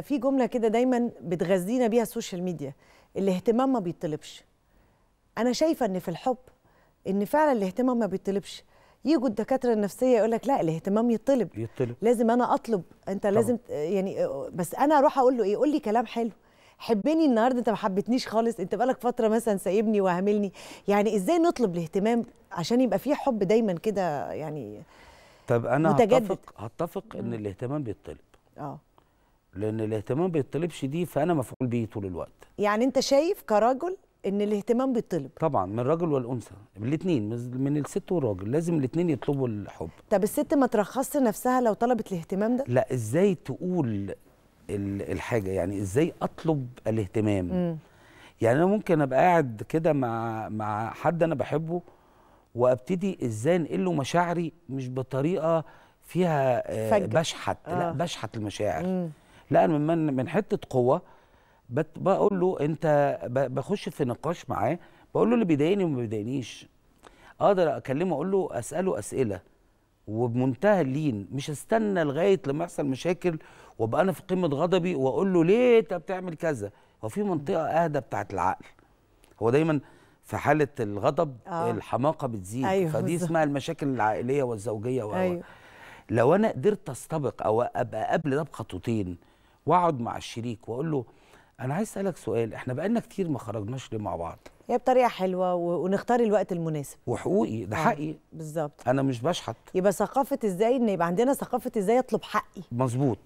في جمله كده دايما بتغذينا بيها السوشيال ميديا الاهتمام ما بيطلبش انا شايفه ان في الحب ان فعلا الاهتمام ما بيطلبش يجوا الدكاتره النفسيه يقول لك لا الاهتمام يطلب يطلب لازم انا اطلب انت طبعا. لازم يعني بس انا اروح اقول له ايه قول لي كلام حلو حبني النهارده انت ما حبيتنيش خالص انت بقالك فتره مثلا سايبني وهاملني يعني ازاي نطلب الاهتمام عشان يبقى في حب دايما كده يعني طب انا متجدد. هتفق هتفق ان الاهتمام بيطلب اه لان الاهتمام بيطلبش دي فانا مفعول بيه طول الوقت يعني انت شايف كرجل ان الاهتمام بيطلب طبعا من الراجل والانثى من الاثنين من الست والراجل لازم الاثنين يطلبوا الحب طب الست ما ترخصش نفسها لو طلبت الاهتمام ده لا ازاي تقول الحاجه يعني ازاي اطلب الاهتمام م. يعني انا ممكن ابقى قاعد كده مع مع حد انا بحبه وابتدي ازاي انقل له مشاعري مش بطريقه فيها آه، بشحت آه. لا بشحت المشاعر م. لا انا من من حته قوه بقول له انت بخش في نقاش معاه بقول له اللي بيضايقني وما بيضايقنيش اقدر اكلمه اقول له اساله اسئله وبمنتهى اللين مش استنى لغايه لما يحصل مشاكل وابقى انا في قمه غضبي واقول له ليه انت بتعمل كذا هو في منطقه اهدى بتاعت العقل هو دايما في حاله الغضب آه. الحماقه بتزيد أيوه فدي بالزبط. اسمها المشاكل العائليه والزوجيه و أيوه. لو انا قدرت استبق او ابقى قبل ده بخطوتين واقعد مع الشريك واقول له انا عايز اسالك سؤال احنا بقالنا كتير ما خرجناش ليه مع بعض هي بطريقه حلوه ونختار الوقت المناسب وحقوقي ده آه. حقي بالظبط انا مش بشحت يبقى ثقافه ازاي ان يبقى عندنا ثقافه ازاي اطلب حقي مظبوط